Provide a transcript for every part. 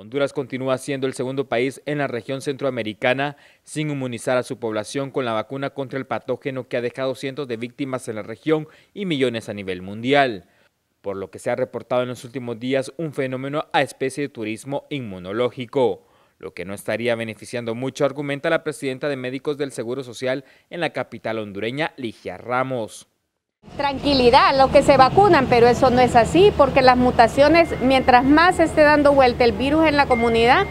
Honduras continúa siendo el segundo país en la región centroamericana sin inmunizar a su población con la vacuna contra el patógeno que ha dejado cientos de víctimas en la región y millones a nivel mundial, por lo que se ha reportado en los últimos días un fenómeno a especie de turismo inmunológico, lo que no estaría beneficiando mucho, argumenta la presidenta de médicos del Seguro Social en la capital hondureña, Ligia Ramos. Tranquilidad, los que se vacunan, pero eso no es así, porque las mutaciones, mientras más esté dando vuelta el virus en la comunidad,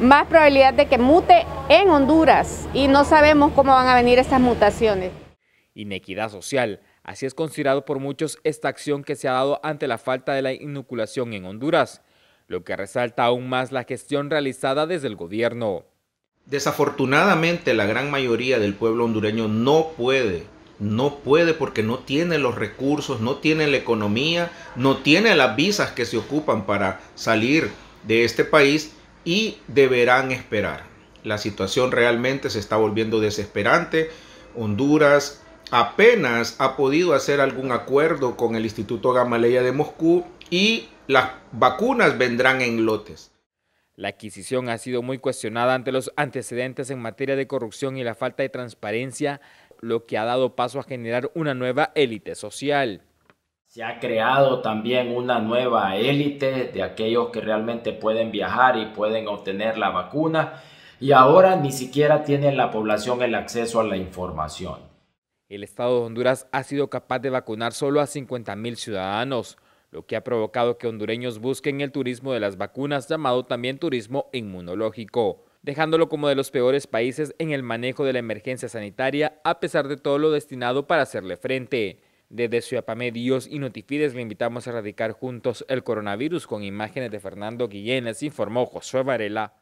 más probabilidad de que mute en Honduras y no sabemos cómo van a venir estas mutaciones. Inequidad social. Así es considerado por muchos esta acción que se ha dado ante la falta de la inoculación en Honduras, lo que resalta aún más la gestión realizada desde el gobierno. Desafortunadamente la gran mayoría del pueblo hondureño no puede no puede porque no tiene los recursos, no tiene la economía, no tiene las visas que se ocupan para salir de este país y deberán esperar. La situación realmente se está volviendo desesperante. Honduras apenas ha podido hacer algún acuerdo con el Instituto Gamaleya de Moscú y las vacunas vendrán en lotes. La adquisición ha sido muy cuestionada ante los antecedentes en materia de corrupción y la falta de transparencia lo que ha dado paso a generar una nueva élite social. Se ha creado también una nueva élite de aquellos que realmente pueden viajar y pueden obtener la vacuna y ahora ni siquiera tiene la población el acceso a la información. El Estado de Honduras ha sido capaz de vacunar solo a 50 mil ciudadanos, lo que ha provocado que hondureños busquen el turismo de las vacunas llamado también turismo inmunológico dejándolo como de los peores países en el manejo de la emergencia sanitaria, a pesar de todo lo destinado para hacerle frente. Desde Ciudad Dios y Notifides le invitamos a erradicar juntos el coronavirus con imágenes de Fernando Guillén, informó Josué Varela.